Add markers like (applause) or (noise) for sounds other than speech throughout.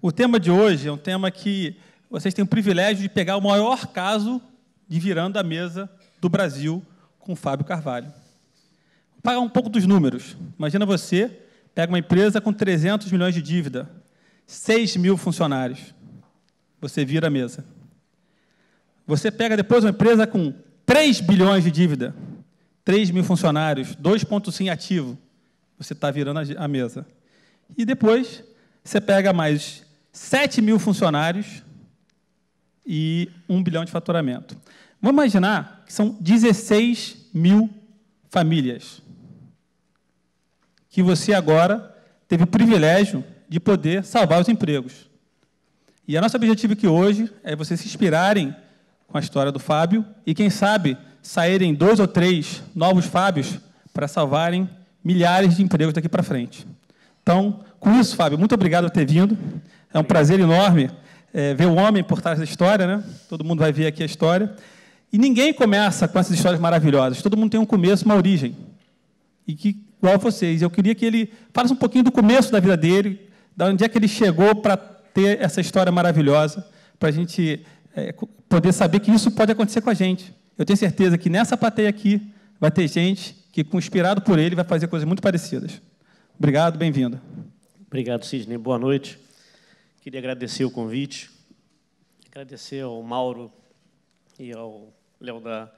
O tema de hoje é um tema que vocês têm o privilégio de pegar o maior caso de virando a mesa do Brasil com o Fábio Carvalho. Vou pagar um pouco dos números. Imagina você pega uma empresa com 300 milhões de dívida, 6 mil funcionários. Você vira a mesa. Você pega depois uma empresa com 3 bilhões de dívida, 3 mil funcionários, 2,5 ativo. Você está virando a mesa. E depois você pega mais 7 mil funcionários e 1 bilhão de faturamento. Vamos imaginar que são 16 mil famílias que você agora teve o privilégio de poder salvar os empregos. E a nosso objetivo aqui hoje é vocês se inspirarem com a história do Fábio e, quem sabe, saírem dois ou três novos Fábios para salvarem milhares de empregos daqui para frente. Então, com isso, Fábio, muito obrigado por ter vindo. É um prazer enorme é, ver o homem por trás da história, né? Todo mundo vai ver aqui a história. E ninguém começa com essas histórias maravilhosas. Todo mundo tem um começo, uma origem. E que, igual a vocês, eu queria que ele falasse um pouquinho do começo da vida dele, de onde é que ele chegou para ter essa história maravilhosa, para a gente é, poder saber que isso pode acontecer com a gente. Eu tenho certeza que nessa plateia aqui vai ter gente que, inspirado por ele, vai fazer coisas muito parecidas. Obrigado, bem-vindo. Obrigado, Sidney. Boa noite. Queria agradecer o convite, agradecer ao Mauro e ao Léo da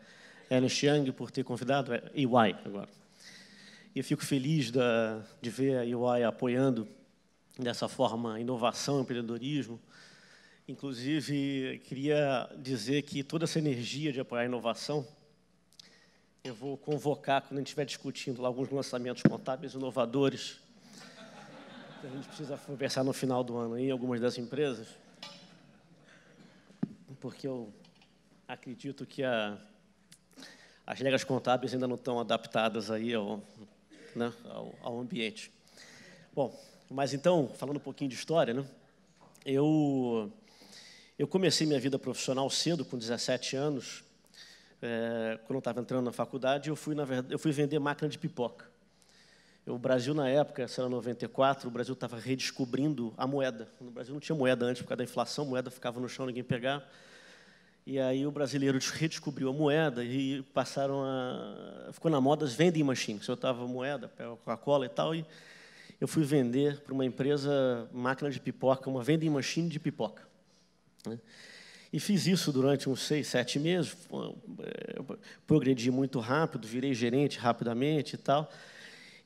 Ellen Chang por ter convidado, o é EY agora. E eu fico feliz da, de ver a EY apoiando dessa forma inovação, empreendedorismo. Inclusive, queria dizer que toda essa energia de apoiar a inovação, eu vou convocar, quando a gente estiver discutindo lá alguns lançamentos contábeis inovadores, que a gente precisa conversar no final do ano em algumas das empresas, porque eu acredito que a, as regras contábeis ainda não estão adaptadas aí ao, né, ao, ao, ambiente. Bom, mas então, falando um pouquinho de história, né, eu, eu comecei minha vida profissional cedo, com 17 anos, é, quando eu estava entrando na faculdade, eu fui, na verdade, eu fui vender máquina de pipoca. O Brasil, na época, era 94, o Brasil estava redescobrindo a moeda. No Brasil não tinha moeda antes, por causa da inflação, a moeda ficava no chão, ninguém pegava. E aí o brasileiro redescobriu a moeda e passaram a... Ficou na moda as vending machines. Eu estava moeda, Coca-Cola e tal, e eu fui vender para uma empresa máquina de pipoca, uma vending machine de pipoca. Né? E fiz isso durante uns seis, sete meses. Eu é, progredi muito rápido, virei gerente rapidamente e tal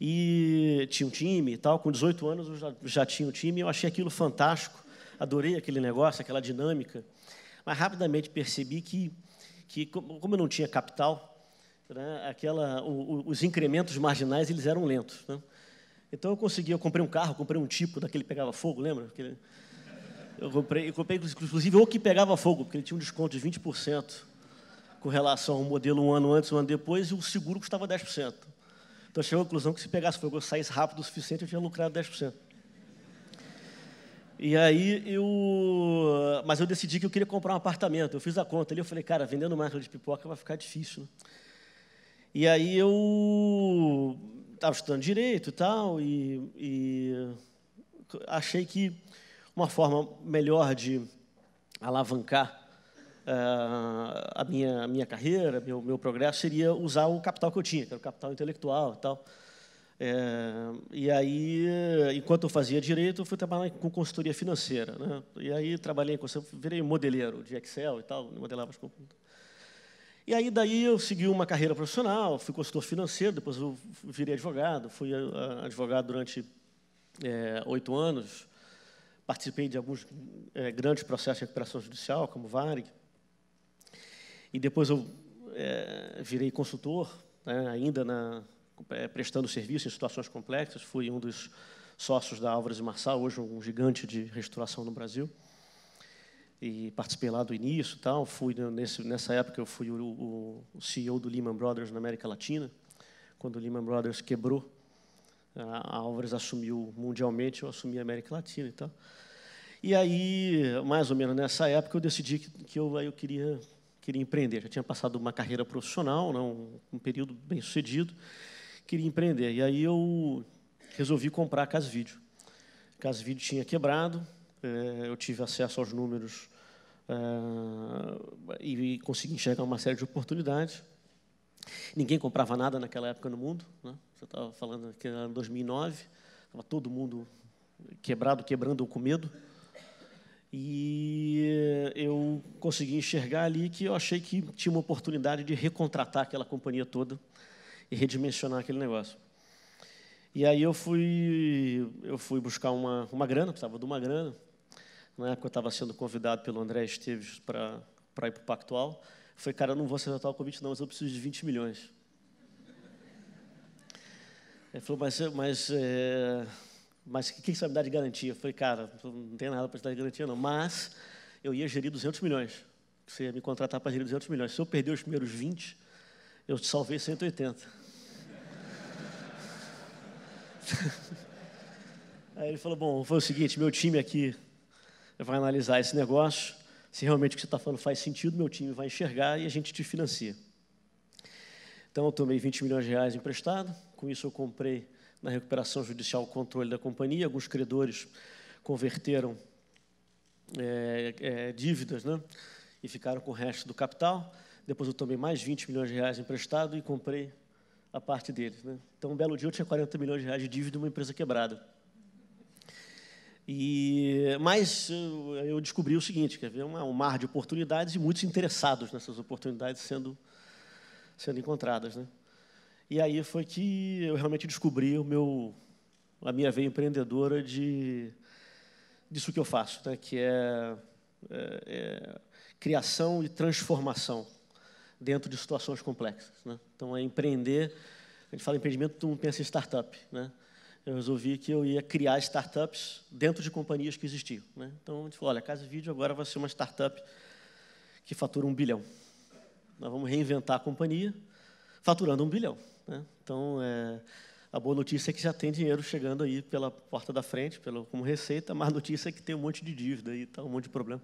e tinha um time e tal. Com 18 anos eu já, já tinha um time, eu achei aquilo fantástico, adorei aquele negócio, aquela dinâmica. Mas rapidamente percebi que, que como eu não tinha capital, né, aquela, o, o, os incrementos marginais eles eram lentos. Né? Então eu consegui, eu comprei um carro, comprei um tipo daquele que pegava fogo, lembra? Aquele, eu, comprei, eu comprei, inclusive, o que pegava fogo, porque ele tinha um desconto de 20% com relação ao modelo um ano antes, um ano depois, e o seguro custava 10%. Então chegou à conclusão que se pegasse fogo, eu saísse rápido o suficiente, eu tinha lucrado 10%. E aí eu. Mas eu decidi que eu queria comprar um apartamento. Eu fiz a conta ali, eu falei, cara, vendendo máquina de pipoca vai ficar difícil. Né? E aí eu estava estudando direito e tal, e, e achei que uma forma melhor de alavancar ah, a minha, a minha carreira, meu, meu progresso, seria usar o capital que eu tinha, que era o capital intelectual e tal. É, e aí, enquanto eu fazia direito, eu fui trabalhar com consultoria financeira. Né? E aí trabalhei com virei modeleiro de Excel e tal, modelava as computadoras. E aí daí eu segui uma carreira profissional, fui consultor financeiro, depois eu virei advogado, fui ah, advogado durante é, oito anos, participei de alguns é, grandes processos de recuperação judicial, como Varig. E depois eu é, virei consultor, né, ainda na, é, prestando serviço em situações complexas. Fui um dos sócios da Álvares e Marçal, hoje um gigante de restauração no Brasil. E participei lá do início, tal. Fui nesse, nessa época eu fui o, o CEO do Lehman Brothers na América Latina. Quando o Lehman Brothers quebrou, a Álvares assumiu mundialmente, eu assumi a América Latina e tal. E aí, mais ou menos nessa época, eu decidi que, que eu, eu queria queria empreender. Já tinha passado uma carreira profissional, né, um, período bem sucedido, queria empreender. E aí eu resolvi comprar a Casvídeo. A Casvídeo tinha quebrado, é, eu tive acesso aos números é, e consegui enxergar uma série de oportunidades. Ninguém comprava nada naquela época no mundo, né? você estava falando que era 2009, estava todo mundo quebrado, quebrando ou com medo. E eu consegui enxergar ali que eu achei que tinha uma oportunidade de recontratar aquela companhia toda e redimensionar aquele negócio. E aí eu fui, eu fui buscar uma, uma grana, precisava de uma grana. Na época eu estava sendo convidado pelo André Esteves para ir para o Pactual. Eu falei, cara, eu não vou acertar o convite não, mas eu preciso de 20 milhões. Ele falou, mas, mas é, mas o que, você vai me dar de garantia? Eu falei, cara, não tem nada para te dar de garantia, não. Mas eu ia gerir 200 milhões. Você ia me contratar para gerir 200 milhões. Se eu perder os primeiros 20, eu te salvei 180. (laughs) Aí ele falou, bom, foi o seguinte, meu time aqui vai analisar esse negócio, se realmente o que você está falando faz sentido, meu time vai enxergar e a gente te financia. Então, eu tomei 20 milhões de reais emprestado, com isso eu comprei na recuperação judicial o controle da companhia. Alguns credores converteram é, é, dívidas né? e ficaram com o resto do capital. Depois eu tomei mais 20 milhões de reais emprestado e comprei a parte deles. Né? Então, um belo dia eu tinha 40 milhões de reais de dívida e uma empresa quebrada. E, mas eu descobri o seguinte, que havia um mar de oportunidades e muitos interessados nessas oportunidades sendo, sendo encontradas. Né? E aí foi que eu realmente descobri o meu, a minha veia empreendedora de, disso que eu faço, né? que é, é, é criação e transformação dentro de situações complexas. Né? Então, é empreender, a gente fala empreendimento, todo mundo pensa em startup. Né? Eu resolvi que eu ia criar startups dentro de companhias que existiam. Né? Então, a gente falou, olha, a Casa Vídeo agora vai ser uma startup que fatura um bilhão. Nós vamos reinventar a companhia faturando um bilhão. Né? Então, é, a boa notícia é que já tem dinheiro chegando aí pela porta da frente, pelo, como receita, mas a notícia é que tem um monte de dívida e tá um monte de problema.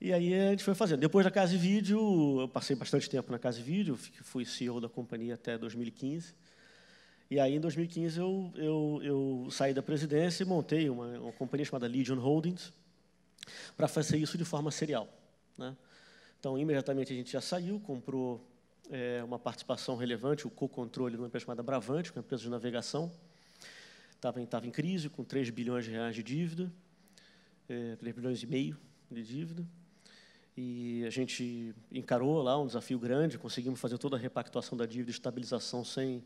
E aí a gente foi fazendo. Depois da Casa de Vídeo, eu passei bastante tempo na Casa de Vídeo, fui CEO da companhia até 2015. E aí, em 2015, eu, eu, eu saí da presidência e montei uma, uma companhia chamada Legion Holdings para fazer isso de forma serial. Né? Então, imediatamente a gente já saiu, comprou é, uma participação relevante, o co-controle de uma empresa chamada Bravante, uma empresa de navegação. Estava em, em crise, com 3 bilhões de reais de dívida, é, 3 bilhões e meio de dívida. E a gente encarou lá um desafio grande, conseguimos fazer toda a repactuação da dívida, estabilização sem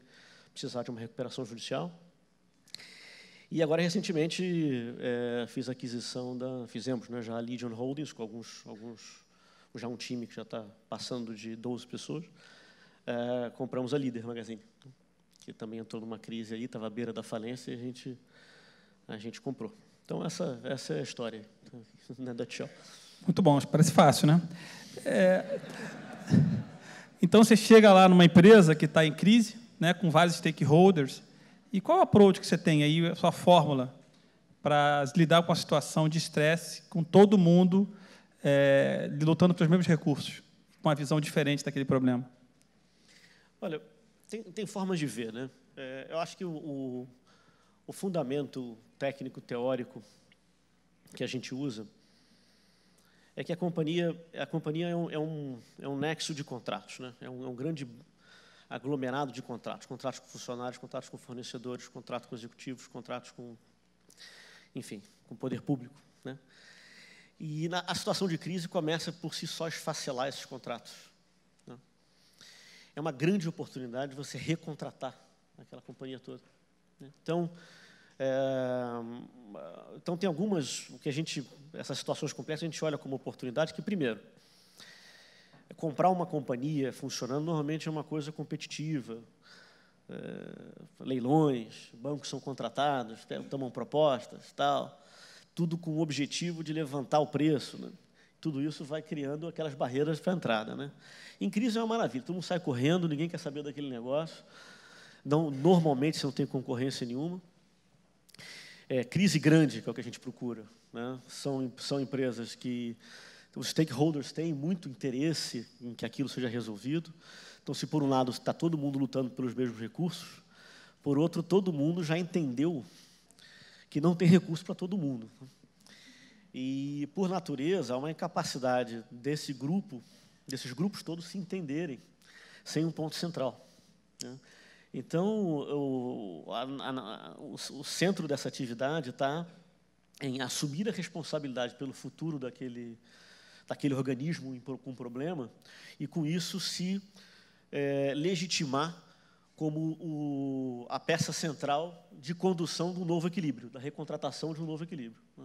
precisar de uma recuperação judicial. E agora, recentemente, é, fiz aquisição da, fizemos né, já a Legion Holdings, com alguns, alguns já um time que já está passando de 12 pessoas, é, compramos a Líder Magazine, que também entrou numa crise aí, estava à beira da falência e a gente, a gente comprou. Então, essa, essa é a história da (laughs) Tchau. Muito bom, parece fácil, né? É... Então, você chega lá numa empresa que está em crise, né, com vários stakeholders, e qual o approach que você tem aí, a sua fórmula para lidar com a situação de estresse com todo mundo é, lutando pelos mesmos recursos, com uma visão diferente daquele problema? Olha, tem, tem formas de ver, né? É, eu acho que o, o, fundamento técnico teórico que a gente usa é que a companhia, a companhia é, um, é, um, é um nexo de contratos, né? é, um, é um grande aglomerado de contratos, contratos com funcionários, contratos com fornecedores, contratos com executivos, contratos com, enfim, com poder público. Né? E na, a situação de crise começa por si só esfacelar esses contratos. Né? É uma grande oportunidade você recontratar aquela companhia toda. Né? Então, é, então tem algumas o que a gente, essas situações complexas a gente olha como oportunidade que primeiro é comprar uma companhia funcionando normalmente é uma coisa competitiva, é, leilões, bancos são contratados, tomam propostas, tal tudo com o objetivo de levantar o preço. Né? Tudo isso vai criando aquelas barreiras para a entrada. Né? Em crise é uma maravilha, todo mundo sai correndo, ninguém quer saber daquele negócio. Não, normalmente você não tem concorrência nenhuma. É, crise grande, que é o que a gente procura. Né? São, são empresas que os stakeholders têm muito interesse em que aquilo seja resolvido. Então, se por um lado está todo mundo lutando pelos mesmos recursos, por outro, todo mundo já entendeu que não tem recurso para todo mundo. E, por natureza, há uma incapacidade desse grupo, desses grupos todos se entenderem sem um ponto central. Né? Então, o, a, a, o, o, centro dessa atividade está em assumir a responsabilidade pelo futuro daquele, daquele organismo com problema e, com isso, se é, legitimar como o, a peça central de condução do novo equilíbrio, da recontratação de um novo equilíbrio. Né?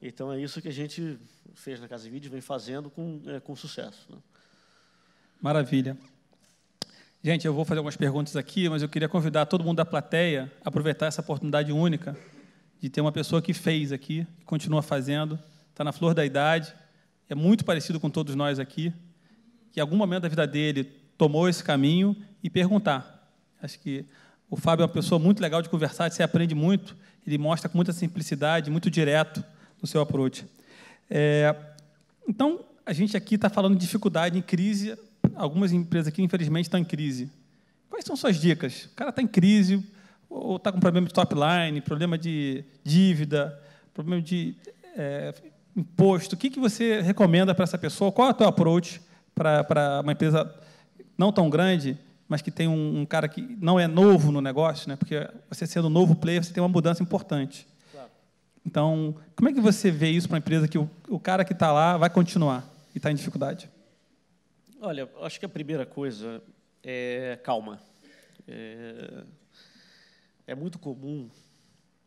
Então é isso que a gente fez na Casa Vídeo, vem fazendo com, é, com sucesso. Né? Maravilha. Gente, eu vou fazer algumas perguntas aqui, mas eu queria convidar todo mundo da plateia a aproveitar essa oportunidade única de ter uma pessoa que fez aqui, que continua fazendo, está na flor da idade, é muito parecido com todos nós aqui, que em algum momento da vida dele tomou esse caminho e perguntar Acho que o Fábio é uma pessoa muito legal de conversar, você aprende muito. Ele mostra com muita simplicidade, muito direto no seu approach. É, então, a gente aqui está falando de dificuldade em crise. Algumas empresas aqui, infelizmente, estão em crise. Quais são suas dicas? O cara está em crise, ou está com problema de top line, problema de dívida, problema de é, imposto. O que, que você recomenda para essa pessoa? Qual é o teu approach para uma empresa não tão grande mas que tem um, um, cara que não é novo no negócio, né? porque você sendo novo player, você tem uma mudança importante. Então, como é que você vê isso para a empresa que o, o cara que está lá vai continuar e está em dificuldade? Olha, acho que a primeira coisa é calma. É, é muito comum,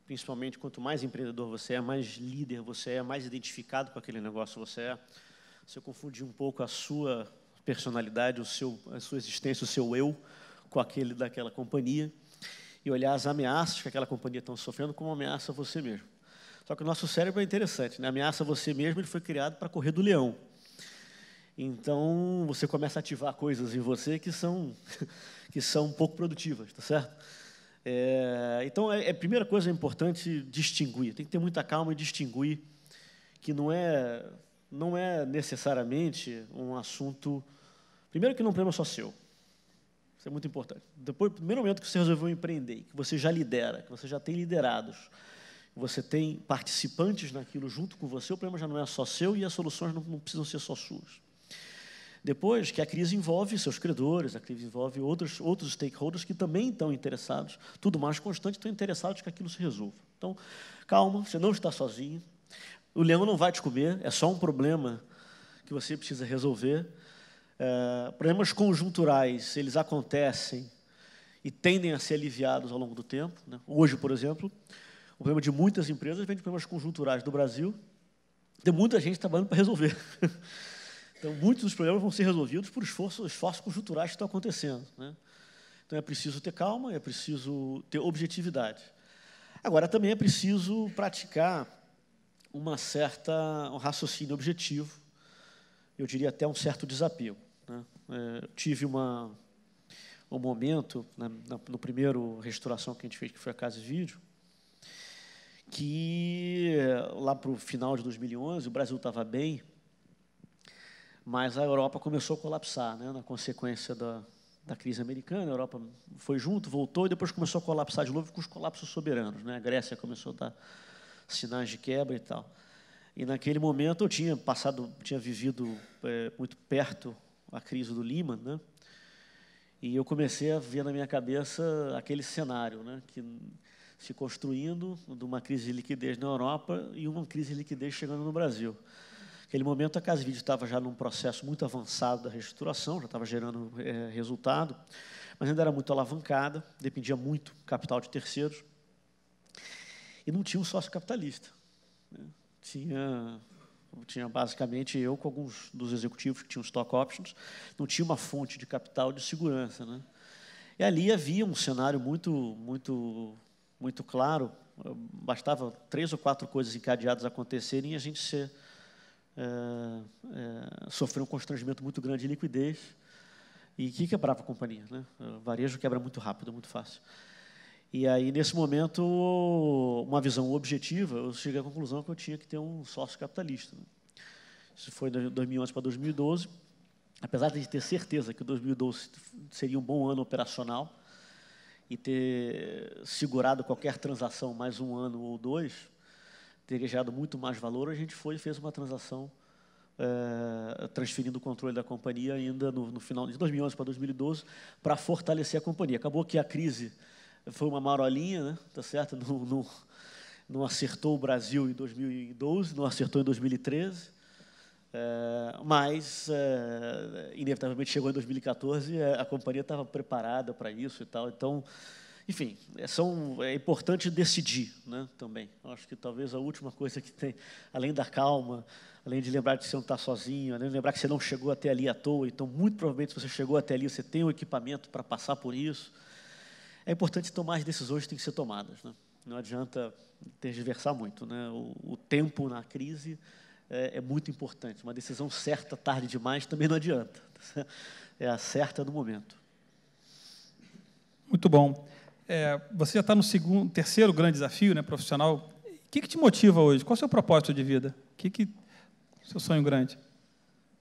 principalmente quanto mais empreendedor você é, mais líder você é, mais identificado com aquele negócio você é, você confundir um pouco a sua personalidade, o seu, a sua existência, o seu eu com aquele daquela companhia e olhar as ameaças que aquela companhia está sofrendo como ameaça a você mesmo. Só que o nosso cérebro é interessante, né? ameaça a você mesmo, ele foi criado para correr do leão. Então, você começa a ativar coisas em você que são, (laughs) que são pouco produtivas, está certo? É, então, é, a é, primeira coisa é importante distinguir, tem que ter muita calma e distinguir que não é, não é necessariamente um assunto Primeiro que não é um problema só seu. Isso é muito importante. Depois, primeiro momento que você resolveu empreender, que você já lidera, que você já tem liderados, que você tem participantes naquilo junto com você, o problema já não é só seu e as soluções não, não precisam ser só suas. Depois, que a crise envolve seus credores, a crise envolve outros, outros stakeholders que também estão interessados, tudo mais constante, estão interessados que aquilo se resolva. Então, calma, você não está sozinho. O leão não vai te comer, é só um problema que você precisa resolver. Eh, problemas conjunturais, eles acontecem e tendem a ser aliviados ao longo do tempo. Né? Hoje, por exemplo, o problema de muitas empresas vem de problemas conjunturais do Brasil. Tem muita gente trabalhando para resolver. (laughs) então, muitos dos problemas vão ser resolvidos por esforços, conjunturais que estão acontecendo. Né? Então, é preciso ter calma, é preciso ter objetividade. Agora, também é preciso praticar uma certa, um raciocínio objetivo, eu diria até um certo desapego. Né? É, tive uma, um momento, na, no primeiro restauração que a gente fez, que foi a Casa Vídeo, que lá para o final de 2011 o Brasil estava bem, mas a Europa começou a colapsar, né, na consequência da, da crise americana. A Europa foi junto, voltou e depois começou a colapsar de novo com os colapsos soberanos. Né? A Grécia começou a dar sinais de quebra e tal. E naquele momento eu tinha passado, tinha vivido é, muito perto a crise do Lima, né? E eu comecei a ver na minha cabeça aquele cenário, né? Que se construindo de uma crise de liquidez na Europa e uma crise de liquidez chegando no Brasil. Naquele momento, a Casvid estava já num processo muito avançado da reestruturação, já estava gerando é, resultado, mas ainda era muito alavancada, dependia muito do capital de terceiros. E não tinha um sócio capitalista. Né? Tinha tinha basicamente eu com alguns dos executivos que tinham stock options, não tinha uma fonte de capital de segurança, né? E ali havia um cenário muito, muito, muito claro. Eh, bastava três ou quatro coisas encadeadas acontecerem e a gente ser, é, é, sofrer um constrangimento muito grande de liquidez e que quebrava a companhia. Né? O varejo quebra muito rápido, muito fácil. E aí, nesse momento, uma visão objetiva, eu cheguei à conclusão que eu tinha que ter um sócio capitalista. Né? Isso foi de 2011 para 2012. Apesar de ter certeza que 2012 seria um bom ano operacional e ter segurado qualquer transação mais um ano ou dois, teria gerado muito mais valor, a gente foi e fez uma transação é, transferindo o controle da companhia ainda no, no final de 2011 para 2012 para fortalecer a companhia. Acabou que a crise foi uma marolinha, né? Tá certo? Não, não, não acertou o Brasil em 2012, não acertou em 2013. É, mas, é, inevitavelmente, chegou em 2014, a, a companhia estava preparada para isso e tal. Então, enfim, é, são, é importante decidir né, também. Acho que talvez a última coisa que tem, além da calma, além de lembrar de você não está sozinho, além de lembrar que você não chegou até ali à toa, então, muito provavelmente, se você chegou até ali, você tem o equipamento para passar por isso. É importante tomar as decisões que têm que ser tomadas. Né? Não adianta tergiversar muito. Né? O, o, tempo na crise é, é, muito importante. Uma decisão certa tarde demais também não adianta. Tá é a certa no momento. Muito bom. É, você já está no segundo, terceiro grande desafio né, profissional. O que, que te motiva hoje? Qual é o seu propósito de vida? O que, que seu sonho grande?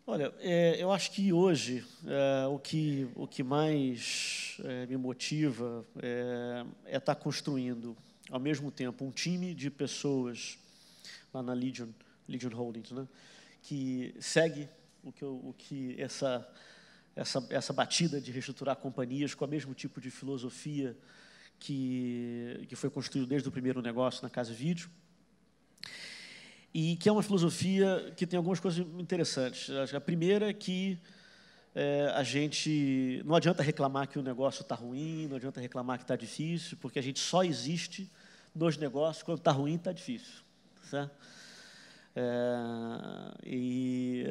Olha, é, eu acho que hoje é, o, que, o que mais é, me motiva é estar é tá construindo, ao mesmo tempo, um time de pessoas lá na Legion, Legion Holdings, né, que segue o que, o que essa, essa, essa batida de reestruturar companhias com o mesmo tipo de filosofia que, que foi construído desde o primeiro negócio na Casa Vídeo e que é uma filosofia que tem algumas coisas interessantes. A primeira é que é, a gente não adianta reclamar que o negócio está ruim, não adianta reclamar que está difícil, porque a gente só existe nos negócios quando está ruim, está difícil. Certo? Tá? É, e,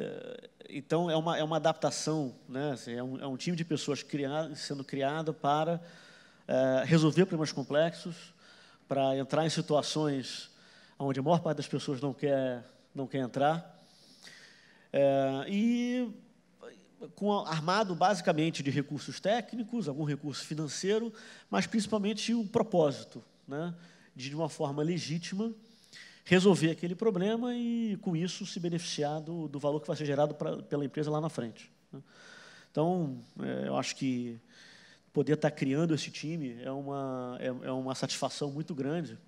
então, é uma, é uma adaptação, né? Assim, é, um, é um time de pessoas criado, sendo criado para é, resolver problemas complexos, para entrar em situações onde a maior parte das pessoas não quer, não quer entrar. É, e com, armado basicamente de recursos técnicos, algum recurso financeiro, mas principalmente o propósito, né, de, de uma forma legítima, resolver aquele problema e, com isso, se beneficiar do, do valor que vai ser gerado pra, pela empresa lá na frente. Né. Então, é, eu acho que poder estar tá criando esse time é uma, é, é uma satisfação muito grande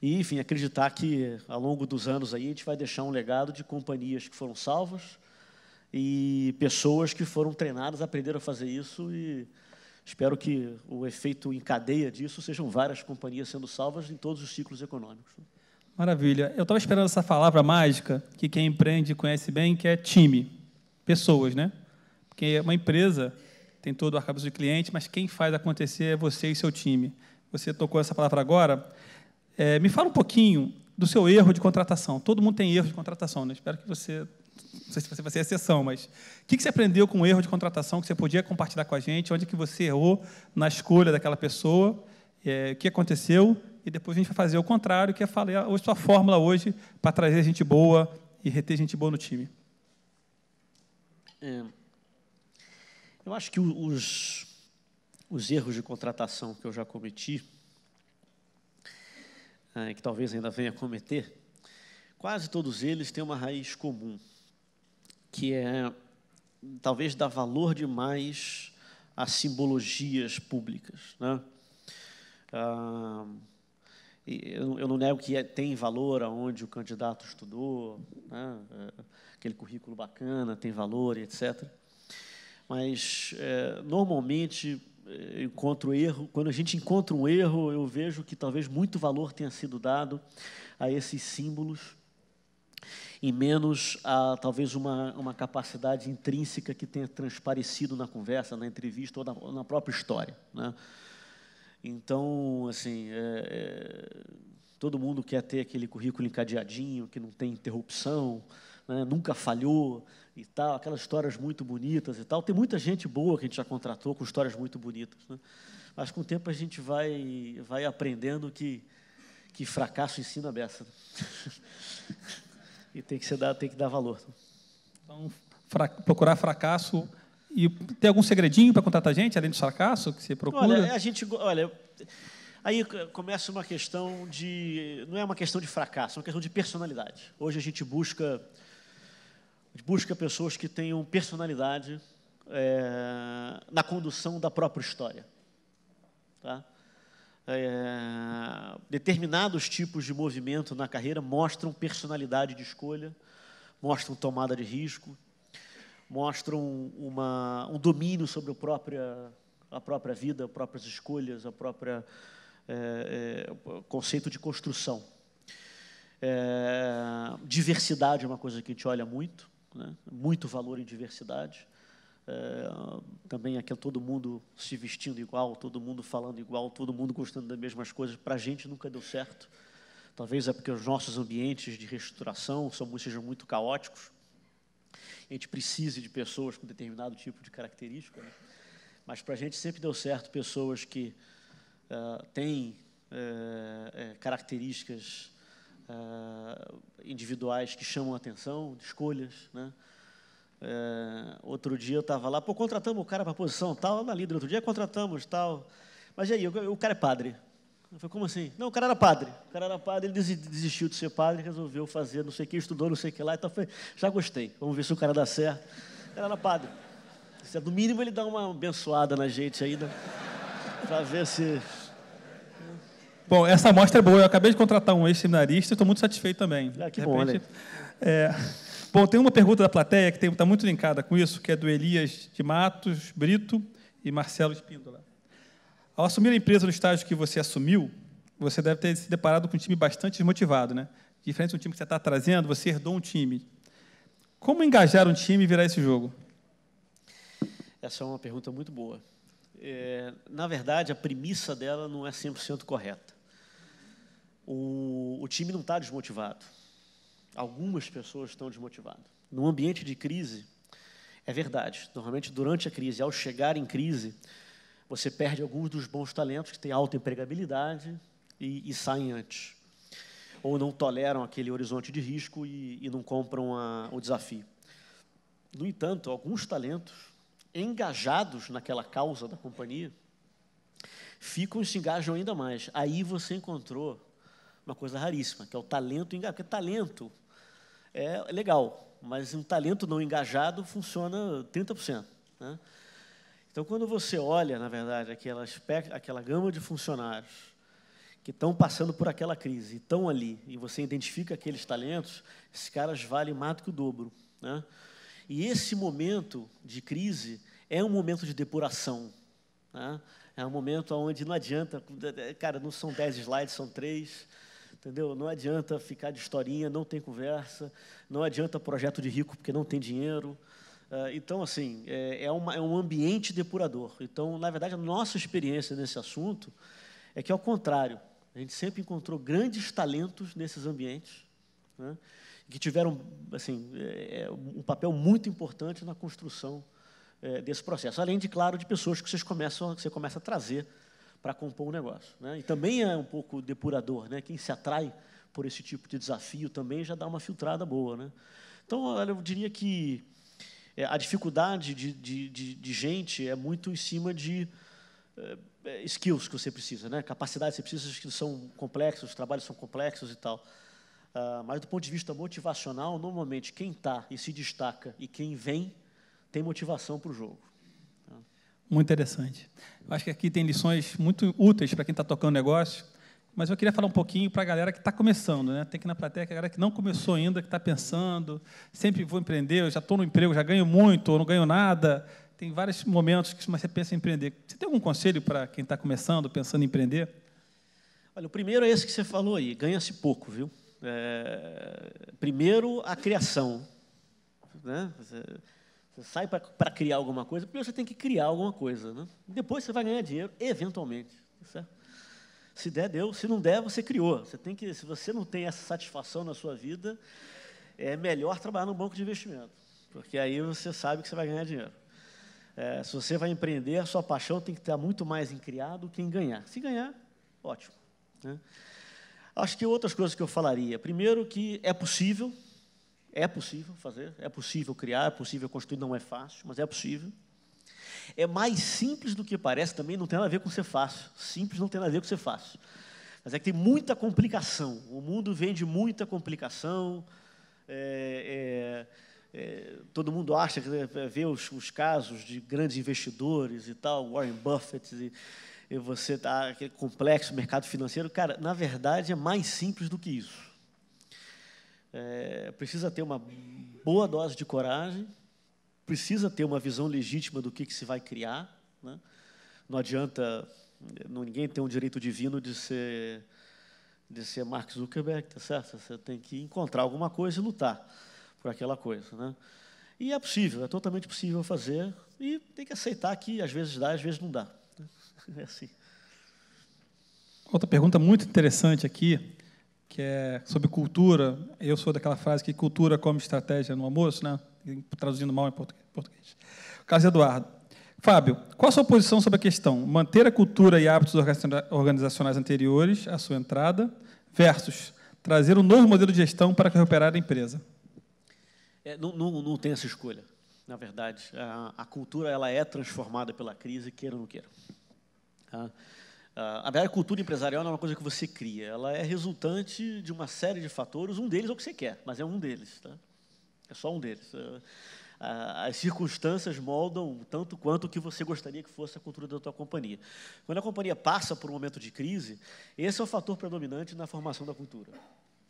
e, enfim, acreditar que ao longo dos anos aí a gente vai deixar um legado de companhias que foram salvas e pessoas que foram treinadas, aprenderam a fazer isso e espero que o efeito em cadeia disso sejam várias companhias sendo salvas em todos os ciclos econômicos. Maravilha. Eu estava esperando essa palavra mágica que quem empreende conhece bem, que é time, pessoas, né? Porque uma empresa tem todo o arcabouço de cliente, mas quem faz acontecer é você e seu time. Você tocou essa palavra agora. É, me fala um pouquinho do seu erro de contratação. Todo mundo tem erro de contratação, né? Espero que você. Não sei se você vai ser exceção, mas o que, você aprendeu com o erro de contratação que você podia compartilhar com a gente? Onde que você errou na escolha daquela pessoa? É, o que aconteceu? E depois a gente vai fazer o contrário, que é falar a sua fórmula hoje para trazer gente boa e reter gente boa no time. É. Eu acho que os, os erros de contratação que eu já cometi ah, que talvez ainda venha a cometer, quase todos eles têm uma raiz comum, que é talvez dar valor demais a simbologias públicas. Né? Ah, eu, não nego que é, tem valor aonde o candidato estudou, né? Eh, aquele currículo bacana tem valor, etc. Mas, é, normalmente, eh, encontro erro, quando a gente encontra um erro, eu vejo que talvez muito valor tenha sido dado a esses símbolos e menos a talvez uma, uma capacidade intrínseca que tenha transparecido na conversa, na entrevista ou na, ou na própria história. Né? Então, assim, é, é, todo mundo quer ter aquele currículo encadeadinho, que não tem interrupção, né, nunca falhou e tal, aquelas histórias muito bonitas e tal. Tem muita gente boa que a gente já contratou com histórias muito bonitas. Né? Mas com o tempo a gente vai, vai aprendendo que, que fracasso ensina a beça. Né? (laughs) e tem que, ser dado, tem que dar valor. Então, fra procurar fracasso. E tem algum segredinho para contratar gente, além do fracasso que você procura? Olha, a gente. Olha, Aí começa uma questão de. Não é uma questão de fracasso, é uma questão de personalidade. Hoje a gente busca busca pessoas que tenham personalidade é, na condução da própria história. Tá? É, determinados tipos de movimento na carreira mostram personalidade de escolha, mostram tomada de risco, mostram uma, um domínio sobre a própria, a própria vida, as próprias escolhas, a própria é, é, conceito de construção. É, diversidade é uma coisa que a gente olha muito né? muito valor em diversidade. É, também aquele é todo mundo se vestindo igual, todo mundo falando igual, todo mundo gostando das mesmas coisas, para a gente nunca deu certo. Talvez é porque os nossos ambientes de reestruturação são, sejam muito caóticos. A gente precise de pessoas com determinado tipo de característica, né? mas para a gente sempre deu certo pessoas que uh, têm uh, características uh, individuais que chamam atenção, escolhas, né? Uh, outro dia eu estava lá, pô, contratamos o cara para a posição tal, na líder, outro dia contratamos tal. Mas e aí, o, o cara é padre. Eu falei, como assim? Não, o cara era padre. O cara era padre, ele desistiu de ser padre, resolveu fazer não sei o que, estudou não sei o que lá. Então, falei, já gostei, vamos ver se o cara dá certo. Ele era padre. É do mínimo, ele dá uma abençoada na gente ainda, né? para ver se Bom, essa amostra é boa. Eu acabei de contratar um ex-seminarista e estou muito satisfeito também. Ah, que repente, bom, né? É... Bom, tem uma pergunta da plateia que está muito linkada com isso, que é do Elias de Matos Brito e Marcelo Espíndola. Ao assumir a empresa no estágio que você assumiu, você deve ter se deparado com um time bastante desmotivado, né? Diferente do time que você está trazendo, você herdou um time. Como engajar um time e virar esse jogo? Essa é uma pergunta muito boa. É, na verdade, a premissa dela não é 100% correta o, o time não está desmotivado. Algumas pessoas estão desmotivadas. No ambiente de crise, é verdade. Normalmente, durante a crise, ao chegar em crise, você perde alguns dos bons talentos que têm alta empregabilidade e, e saem antes. Ou não toleram aquele horizonte de risco e, e não compram a, o desafio. No entanto, alguns talentos engajados naquela causa da companhia ficam e se engajam ainda mais. Aí você encontrou uma coisa raríssima, que é o talento engajado. Porque talento é legal, mas um talento não engajado funciona 30%. Né? Então, quando você olha, na verdade, aquela, aquela gama de funcionários que estão passando por aquela crise, estão ali, e você identifica aqueles talentos, esses caras valem mais do que o dobro. Né? E esse momento de crise é um momento de depuração. Né? É um momento onde não adianta, cara, não são 10 slides, são três entendeu? Não adianta ficar de historinha, não tem conversa, não adianta projeto de rico porque não tem dinheiro. Ah, então, assim, é, é, uma, é um ambiente depurador. Então, na verdade, a nossa experiência nesse assunto é que, ao contrário, a gente sempre encontrou grandes talentos nesses ambientes, né, que tiveram assim, é, é, um papel muito importante na construção desse processo. Além de, claro, de pessoas que vocês começam, que você começa a trazer para compor um negócio. Né? E também é um pouco depurador, né? quem se atrai por esse tipo de desafio também já dá uma filtrada boa. Né? Então, eu diria que é, a dificuldade de, de, de, de gente é muito em cima de é, é skills que você precisa, né? capacidades que você precisa, que são complexos, os trabalhos são complexos e tal. Uh, mas, do ponto de vista motivacional, normalmente quem está e se destaca e quem vem tem motivação para o jogo. Muito interessante. Eu acho que aqui tem lições muito úteis para quem está tocando negócio, mas eu queria falar um pouquinho para a galera que está começando, né? Tem que ir na plateia que a galera que não começou ainda, que está pensando, sempre vou empreender, eu já estou no emprego, já ganho muito, ou não ganho nada. Tem vários momentos que você pensa em empreender. Você tem algum conselho para quem está começando, pensando em empreender? Olha, o primeiro é esse que você falou aí, ganha-se pouco, viu? É... Primeiro, a criação. Né? Você sai para criar alguma coisa, primeiro você tem que criar alguma coisa. Né? Depois você vai ganhar dinheiro, eventualmente. Tá certo? Se der, deu. Se não der, você criou. Você tem que, se você não tem essa satisfação na sua vida, é melhor trabalhar no banco de investimento. Porque aí você sabe que você vai ganhar dinheiro. É, se você vai empreender, a sua paixão tem que estar muito mais em criar do que em ganhar. Se ganhar, ótimo. Né? Acho que outras coisas que eu falaria. Primeiro, que é possível, é possível fazer, é possível criar, é possível construir, não é fácil, mas é possível. É mais simples do que parece, também não tem nada a ver com ser fácil. Simples não tem nada a ver com ser fácil. Mas é que tem muita complicação. O mundo vem de muita complicação. É, é, é, todo mundo acha que né, vê os, os, casos de grandes investidores e tal, Warren Buffett, e, e você está aquele complexo mercado financeiro. Cara, na verdade é mais simples do que isso é, precisa ter uma boa dose de coragem, precisa ter uma visão legítima do que, que se vai criar. Né? Não adianta, ninguém tem um direito divino de ser, de ser Mark Zuckerberg, tá certo? Você tem que encontrar alguma coisa e lutar por aquela coisa. Né? E é possível, é totalmente possível fazer, e tem que aceitar que às vezes dá, às vezes não dá. Né? (laughs) É assim. Outra pergunta muito interessante aqui, que é sobre cultura. Eu sou daquela frase que cultura como estratégia no almoço, né? traduzindo mal em português. Caso é Eduardo. Fábio, qual a sua posição sobre a questão? Manter a cultura e hábitos organizacionais anteriores à sua entrada versus trazer um novo modelo de gestão para recuperar a empresa? É, não, não, não, tem essa escolha, na verdade. A, a, cultura ela é transformada pela crise, queira ou não queira. Tá? Ah, a melhor cultura empresarial não é uma coisa que você cria, ela é resultante de uma série de fatores, um deles é o que você quer, mas é um deles, tá? é só um deles. Ah, as circunstâncias moldam tanto quanto o que você gostaria que fosse a cultura da tua companhia. Quando a companhia passa por um momento de crise, esse é o fator predominante na formação da cultura.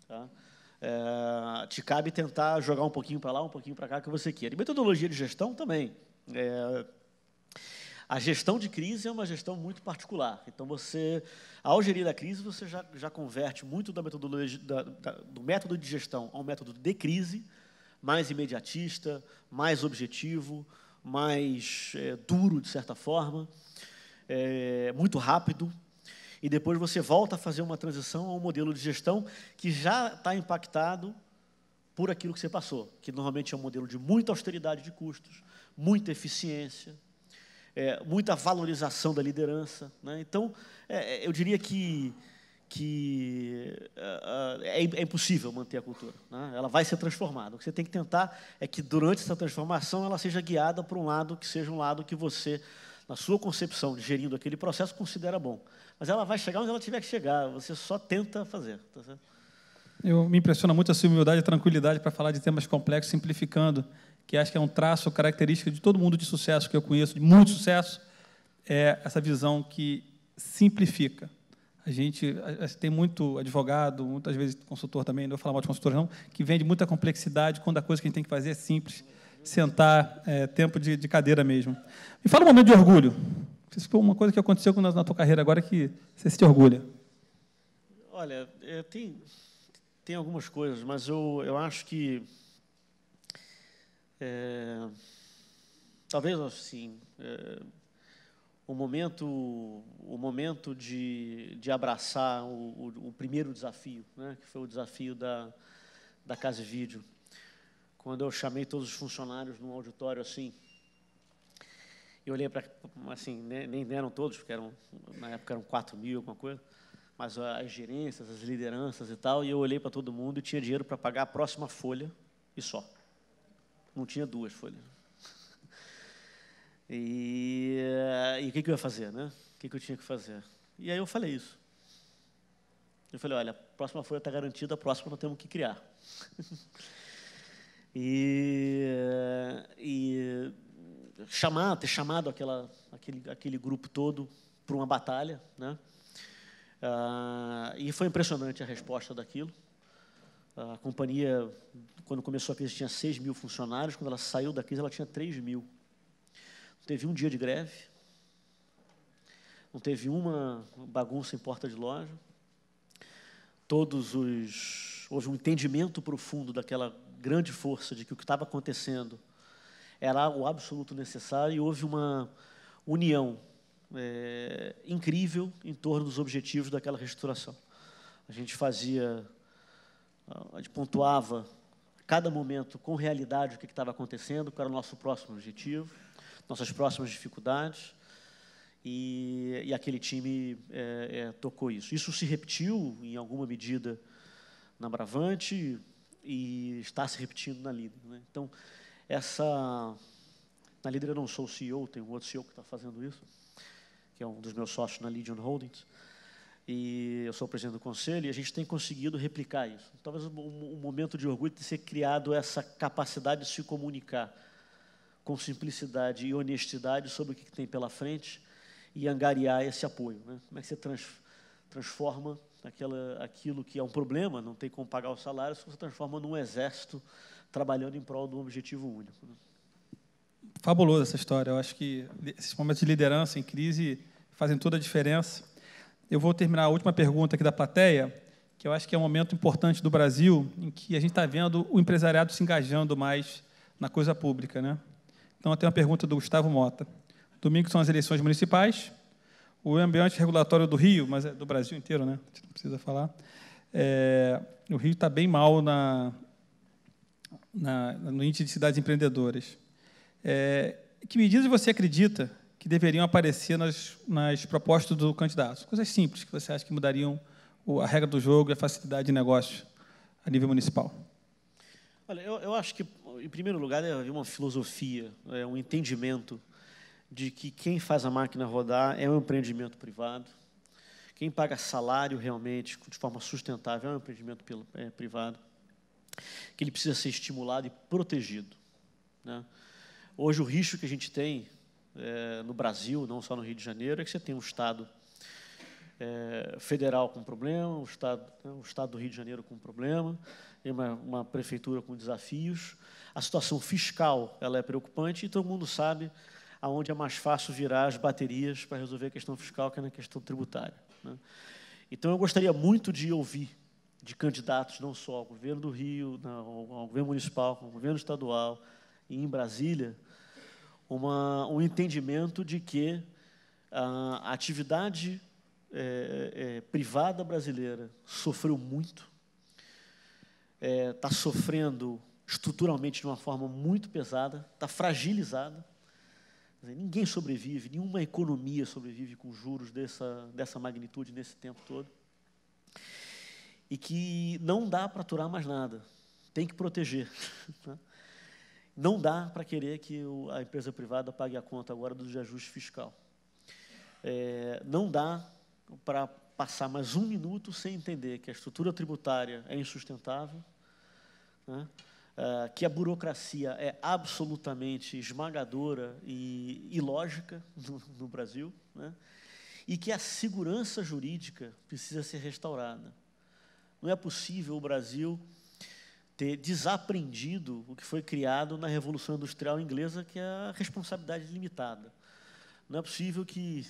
Tá? É, te cabe tentar jogar um pouquinho para lá, um pouquinho para cá, que você quer. E metodologia de gestão também. É, a gestão de crise é uma gestão muito particular. Então, você, ao gerir a crise, você já, já converte muito da metodologia, da, da, do método de gestão ao método de crise, mais imediatista, mais objetivo, mais é, duro, de certa forma, é, muito rápido. E depois você volta a fazer uma transição a um modelo de gestão que já está impactado por aquilo que você passou, que normalmente é um modelo de muita austeridade de custos, muita eficiência, é, muita valorização da liderança. Né? Então, é, é eu diria que, que é, é, é, impossível manter a cultura. Né? Ela vai ser transformada. O que você tem que tentar é que, durante essa transformação, ela seja guiada para um lado que seja um lado que você, na sua concepção, de gerindo aquele processo, considera bom. Mas ela vai chegar onde ela tiver que chegar. Você só tenta fazer. Tá certo? Eu me impressiona muito a sua humildade e tranquilidade para falar de temas complexos, simplificando que acho que é um traço característico de todo mundo de sucesso que eu conheço, de muito sucesso, é essa visão que simplifica. A gente tem muito advogado, muitas vezes consultor também, não vou falar mal de consultor não, que vende muita complexidade quando a coisa que a gente tem que fazer é simples, sentar, é, tempo de, de, cadeira mesmo. Me fala um momento de orgulho. Isso foi uma coisa que aconteceu na, na tua carreira agora que você se orgulha. Olha, é, tem, tem algumas coisas, mas eu, eu acho que é, talvez assim, é, o momento, o momento de, de abraçar o, o, o primeiro desafio, né, que foi o desafio da, da Casa Vídeo, quando eu chamei todos os funcionários num auditório assim, eu olhei para, assim, nem deram todos, porque eram, na época eram 4 mil, alguma coisa, mas as gerências, as lideranças e tal, e eu olhei para todo mundo e tinha dinheiro para pagar a próxima folha e só. Não tinha duas folhas. E, e o que, eu ia fazer, né? O que, eu tinha que fazer? E aí eu falei isso. Eu falei, olha, a próxima folha está garantida, a próxima nós temos que criar. (laughs) e, e, chamar, ter chamado aquela, aquele, aquele grupo todo para uma batalha, né? Ah, e foi impressionante a resposta daquilo. A companhia, quando começou a crise, tinha 6 mil funcionários, quando ela saiu da crise, ela tinha 3 mil. Não teve um dia de greve, não teve uma bagunça em porta de loja. Todos os. Houve um entendimento profundo daquela grande força de que o que estava acontecendo era o absoluto necessário e houve uma união é, incrível em torno dos objetivos daquela restituição. A gente fazia a gente pontuava a cada momento com realidade o que estava acontecendo, qual era o nosso próximo objetivo, nossas próximas dificuldades, e, e aquele time é, é, tocou isso. Isso se repetiu, em alguma medida, na Bravante e está se repetindo na Líder. Né? Então, essa... Na Líder eu não sou o CEO, tem um outro CEO que está fazendo isso, que é um dos meus sócios na Legion Holdings, e eu sou o presidente do conselho, e a gente tem conseguido replicar isso. Talvez um, um momento de orgulho de ser criado essa capacidade de se comunicar com simplicidade e honestidade sobre o que tem pela frente e angariar esse apoio. Né? Como é que você trans, transforma aquela, aquilo que é um problema, não tem como pagar o salário, você transforma num exército trabalhando em prol de um objetivo único. Né? Fabulosa essa história. Eu acho que esses momentos de liderança em crise fazem toda a diferença eu vou terminar a última pergunta aqui da plateia, que eu acho que é um momento importante do Brasil, em que a gente está vendo o empresariado se engajando mais na coisa pública. Né? Então, tenho uma pergunta do Gustavo Mota. Domingo são as eleições municipais, o ambiente regulatório do Rio, mas é do Brasil inteiro, né? não precisa falar. É, o Rio está bem mal na, na, no índice de cidades empreendedoras. É, que medidas você acredita que deveriam aparecer nas, nas propostas do candidato? Coisas simples que você acha que mudariam a regra do jogo e a facilidade de negócio a nível municipal. Olha, eu, eu acho que, em primeiro lugar, deve haver uma filosofia, é, um entendimento de que quem faz a máquina rodar é um empreendimento privado. Quem paga salário realmente, de forma sustentável, é um empreendimento é, privado. Que ele precisa ser estimulado e protegido. Né? Hoje, o risco que a gente tem é, no Brasil, não só no Rio de Janeiro, é que você tem um Estado é, federal com problema, o um estado, um estado do Rio de Janeiro com problema, uma, uma, prefeitura com desafios. A situação fiscal ela é preocupante e todo mundo sabe aonde é mais fácil virar as baterias para resolver a questão fiscal que é na questão tributária. Né? Então, eu gostaria muito de ouvir de candidatos, não só ao governo do Rio, ao governo municipal, ao governo estadual e em Brasília, uma, um entendimento de que a atividade é, é, privada brasileira sofreu muito, está é, tá sofrendo estruturalmente de uma forma muito pesada, está fragilizada. ninguém sobrevive, nenhuma economia sobrevive com juros dessa, dessa magnitude nesse tempo todo. E que não dá para aturar mais nada, tem que proteger. (laughs) Né? Não dá para querer que a empresa privada pague a conta agora do ajuste fiscal. É, não dá para passar mais um minuto sem entender que a estrutura tributária é insustentável, né? é, que a burocracia é absolutamente esmagadora e ilógica (laughs) no, no Brasil, né? e que a segurança jurídica precisa ser restaurada. Não é possível o Brasil ter desaprendido o que foi criado na Revolução Industrial Inglesa, que é a responsabilidade limitada. Não é possível que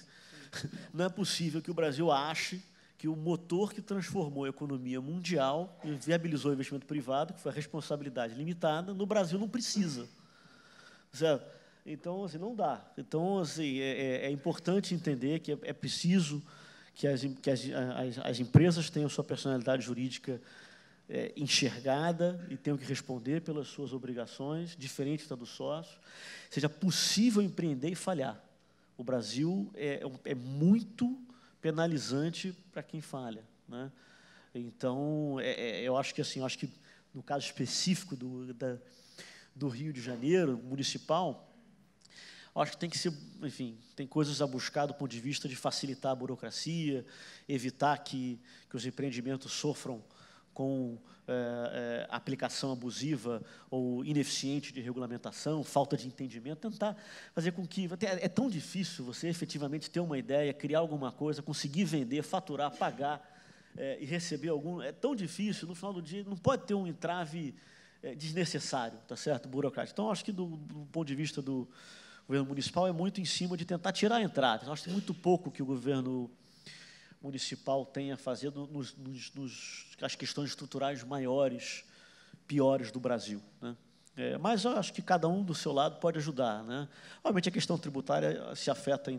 (laughs) não é possível que o Brasil ache que o motor que transformou a economia mundial e viabilizou o investimento privado, que foi a responsabilidade limitada, no Brasil não precisa. Certo? Então, assim, não dá. Então, assim, é, é, é importante entender que é, é preciso que, as, que as, as, as empresas tenham sua personalidade jurídica é, enxergada e tenham que responder pelas suas obrigações, diferente da do sócio, seja possível empreender e falhar. O Brasil é, é, é muito penalizante para quem falha. Né? Então, é, é eu acho que assim, acho que no caso específico do, da, do Rio de Janeiro, municipal, acho que tem que ser, enfim, tem coisas a buscar do ponto de vista de facilitar a burocracia, evitar que, que os empreendimentos sofram com é, é, aplicação abusiva ou ineficiente de regulamentação, falta de entendimento, tentar fazer com que. É tão difícil você efetivamente ter uma ideia, criar alguma coisa, conseguir vender, faturar, pagar é, e receber algum. É tão difícil, no final do dia, não pode ter um entrave desnecessário, tá certo? Burocrático. Então, acho que do, do ponto de vista do governo municipal é muito em cima de tentar tirar a entrada. acho que muito pouco que o governo municipal tem a fazer nos, nos, nos as questões estruturais maiores, piores do Brasil. Né? É, mas eu acho que cada um do seu lado pode ajudar. Né? Obviamente, a questão tributária se afeta,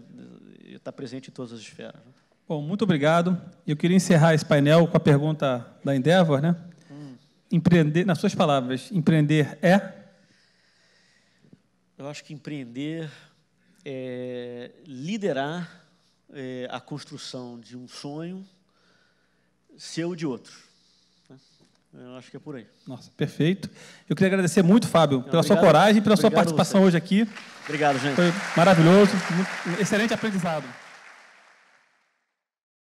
está presente em todas as esferas. Né? Bom, muito obrigado. Eu queria encerrar esse painel com a pergunta da Endeavor. Né? Hum. Empreender, nas suas palavras, empreender é? Eu acho que empreender é liderar é, a construção de um sonho seu de outro. Né? Eu acho que é por aí. Nossa, perfeito. Eu queria agradecer muito, Fábio, pela Obrigado. sua coragem, pela Obrigado sua participação hoje aqui. Obrigado, gente. Foi maravilhoso, excelente aprendizado.